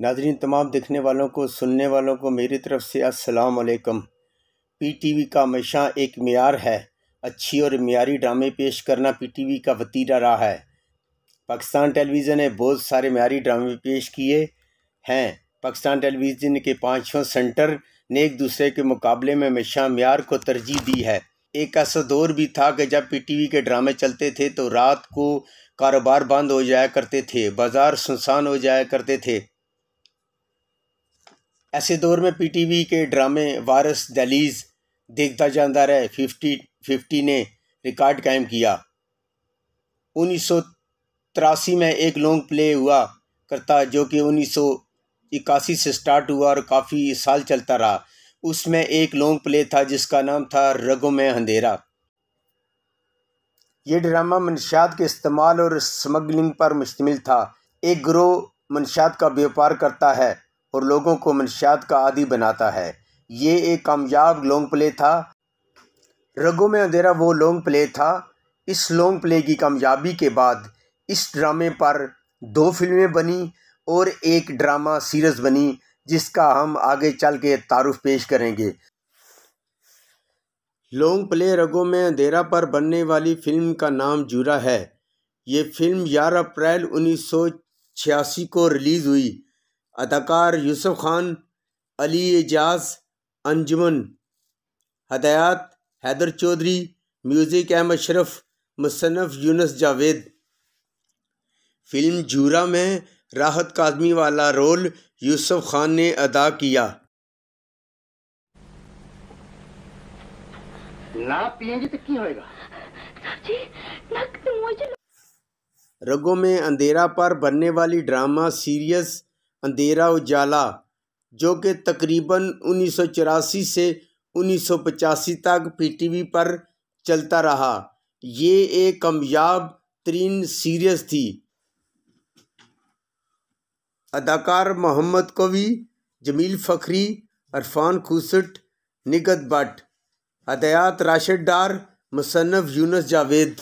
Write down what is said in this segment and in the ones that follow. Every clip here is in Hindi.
नाजरीन तमाम देखने वालों को सुनने वालों को मेरी तरफ से असलकम पी टी वी का हमेशा एक मैार है अच्छी और मीरी ड्रामे पेश करना पी टी वी का वतीरा रहा है पाकिस्तान टेलीविज़न ने बहुत सारे मीरी ड्रामे पेश किए हैं पाकिस्तान टेलीविज़न के पाँचों सेंटर ने एक दूसरे के मुकाबले में हमेशा मैार को तरजीह दी है एक ऐसा दौर भी था कि जब पी टी वी के ड्रामे चलते थे तो रात को कारोबार बंद हो जाया करते थे बाज़ार सुनसान हो जाया करते थे ऐसे दौर में पीटीवी के ड्रामे वारस दलीज देखता जाता रहे फिफ्टी फिफ्टी ने रिकॉर्ड कायम किया उन्नीस में एक लॉन्ग प्ले हुआ करता जो कि उन्नीस इक्यासी से स्टार्ट हुआ और काफ़ी साल चलता रहा उसमें एक लॉन्ग प्ले था जिसका नाम था रगो में अंधेरा ये ड्रामा मनशात के इस्तेमाल और स्मगलिंग पर मुश्तमिल था एक ग्रोह मनशात का व्यापार करता है और लोगों को मनशात का आदि बनाता है ये एक कामयाब लॉन्ग प्ले था रगों में अंधेरा वो लॉन्ग प्ले था इस लॉन्ग प्ले की कामयाबी के बाद इस ड्रामे पर दो फिल्में बनी और एक ड्रामा सीरीज़ बनी जिसका हम आगे चल के तारुफ पेश करेंगे लॉन्ग प्ले रगों में अंधेरा पर बनने वाली फिल्म का नाम जूरा है ये फिल्म ग्यारह अप्रैल 1986 को रिलीज़ हुई अदाकार यूसुफ खान अली एजाज अंजुमन हदयात हैदर चौधरी म्यूज़िक अहमद शरफ मुसनफ़ यूनस जावेद फिल्म जूरा में राहत काजमी वाला रोल यूसुफ खान ने अदा किया ना तो होएगा रगों में अंधेरा पर बनने वाली ड्रामा सीरियस अंधेरा उजाला जो कि तकरीबन उन्नीस से उन्नीस तक पीटीवी पर चलता रहा ये एक कामयाब तरीन सीरीज थी अदाकार मोहम्मद कवि जमील फ़खरी अरफान खूसट निगत भट्ट हदयात राशिद डार मुसनफ़ यूनस जावेद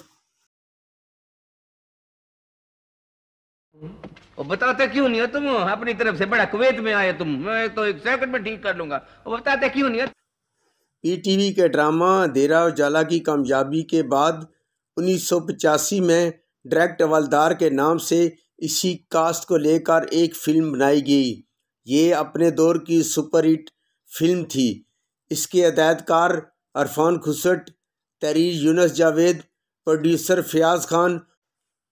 वो बताते क्यों नहीं हो तुम अपनी तरफ से बड़ा कुवैत में आए तुम मैं तो एक सेकंड में ठीक कर लूंगा वो बताते क्यों नहीं हो ईटीवी e के ड्रामा देरा उजाला की कामयाबी के बाद 1985 में डायरेक्ट हवलदार के नाम से इसी कास्ट को लेकर एक फिल्म बनाई गई ये अपने दौर की सुपरहिट फिल्म थी इसके हदायतकार अरफान खुसट तहरीर यूनस जावेद प्रोड्यूसर फयाज खान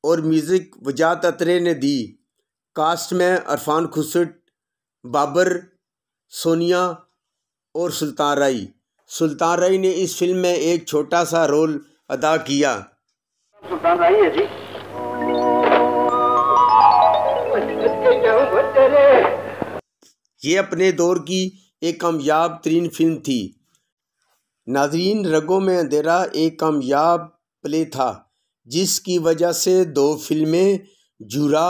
और म्यूज़िक वजात अतरे ने दी कास्ट में अरफान खुसट बाबर सोनिया और सुल्तान राई सुल्तान राई ने इस फिल्म में एक छोटा सा रोल अदा किया सुल्तान राई है जी ये अपने दौर की एक कामयाब तरीन फिल्म थी नाजरीन रगों में अंधेरा एक कामयाब प्ले था जिसकी वजह से दो फिल्में जुरा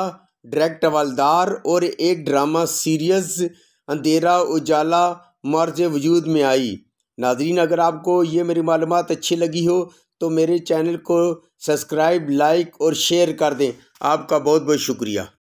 डायरेक्ट वालदार और एक ड्रामा सीरीज़ अंधेरा उजाला मर्ज वजूद में आई नाजरीन अगर आपको ये मेरी मालूम अच्छी लगी हो तो मेरे चैनल को सब्सक्राइब लाइक और शेयर कर दें आपका बहुत बहुत शुक्रिया